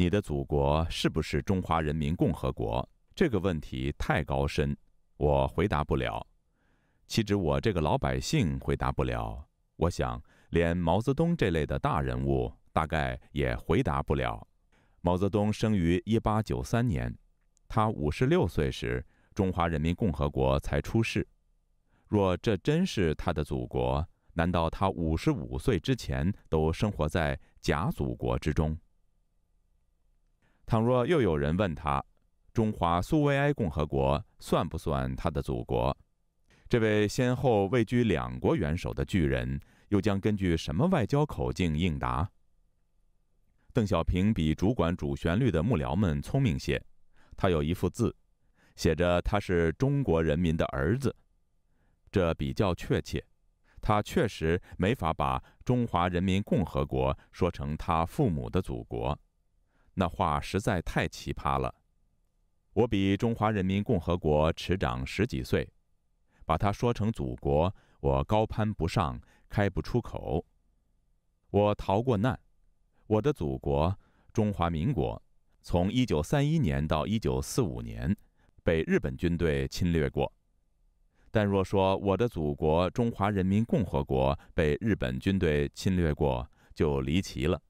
你的祖国是不是中华人民共和国？这个问题太高深，我回答不了。岂止我这个老百姓回答不了，我想连毛泽东这类的大人物大概也回答不了。毛泽东生于一八九三年，他五十六岁时，中华人民共和国才出世。若这真是他的祖国，难道他五十五岁之前都生活在假祖国之中？倘若又有人问他，中华苏维埃共和国算不算他的祖国？这位先后位居两国元首的巨人又将根据什么外交口径应答？邓小平比主管主旋律的幕僚们聪明些，他有一副字，写着他是中国人民的儿子，这比较确切。他确实没法把中华人民共和国说成他父母的祖国。那话实在太奇葩了，我比中华人民共和国迟长十几岁，把它说成祖国，我高攀不上，开不出口。我逃过难，我的祖国中华民国，从一九三一年到一九四五年，被日本军队侵略过。但若说我的祖国中华人民共和国被日本军队侵略过，就离奇了。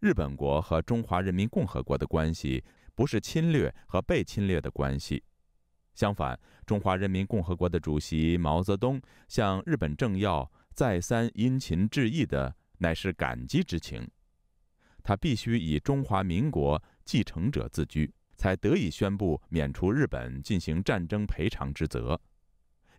日本国和中华人民共和国的关系不是侵略和被侵略的关系，相反，中华人民共和国的主席毛泽东向日本政要再三殷勤致意的乃是感激之情。他必须以中华民国继承者自居，才得以宣布免除日本进行战争赔偿之责。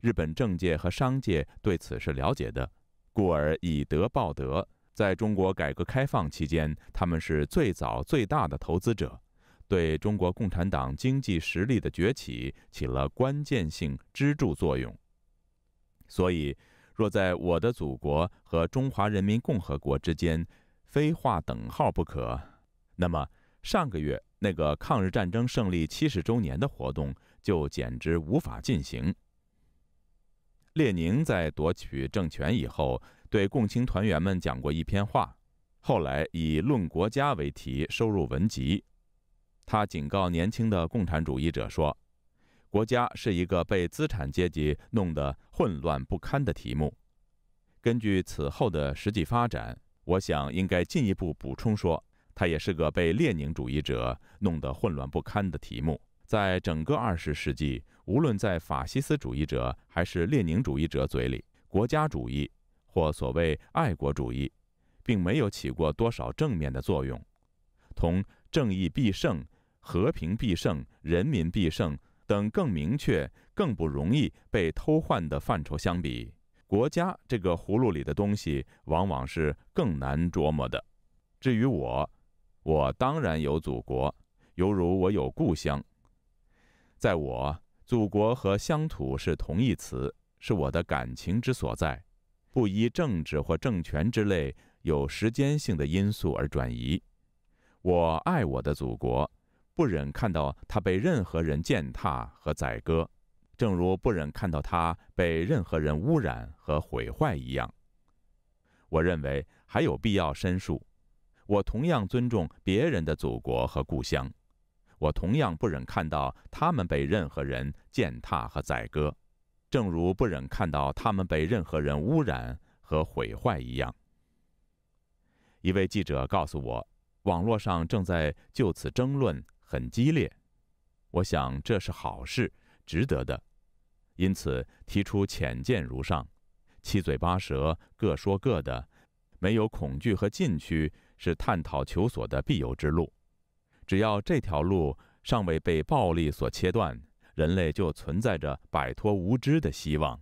日本政界和商界对此是了解的，故而以德报德。在中国改革开放期间，他们是最早、最大的投资者，对中国共产党经济实力的崛起起了关键性支柱作用。所以，若在“我的祖国”和中华人民共和国之间非划等号不可，那么上个月那个抗日战争胜利七十周年的活动就简直无法进行。列宁在夺取政权以后。对共青团员们讲过一篇话，后来以《论国家》为题收入文集。他警告年轻的共产主义者说：“国家是一个被资产阶级弄得混乱不堪的题目。”根据此后的实际发展，我想应该进一步补充说，它也是个被列宁主义者弄得混乱不堪的题目。在整个二十世纪，无论在法西斯主义者还是列宁主义者嘴里，国家主义。或所谓爱国主义，并没有起过多少正面的作用。同“正义必胜”“和平必胜”“人民必胜”等更明确、更不容易被偷换的范畴相比，国家这个葫芦里的东西，往往是更难琢磨的。至于我，我当然有祖国，犹如我有故乡。在我，祖国和乡土是同义词，是我的感情之所在。不依政治或政权之类有时间性的因素而转移。我爱我的祖国，不忍看到它被任何人践踏和宰割，正如不忍看到它被任何人污染和毁坏一样。我认为还有必要申述：我同样尊重别人的祖国和故乡，我同样不忍看到他们被任何人践踏和宰割。正如不忍看到他们被任何人污染和毁坏一样，一位记者告诉我，网络上正在就此争论，很激烈。我想这是好事，值得的。因此提出浅见如上：七嘴八舌，各说各的，没有恐惧和禁区，是探讨求索的必由之路。只要这条路尚未被暴力所切断。人类就存在着摆脱无知的希望。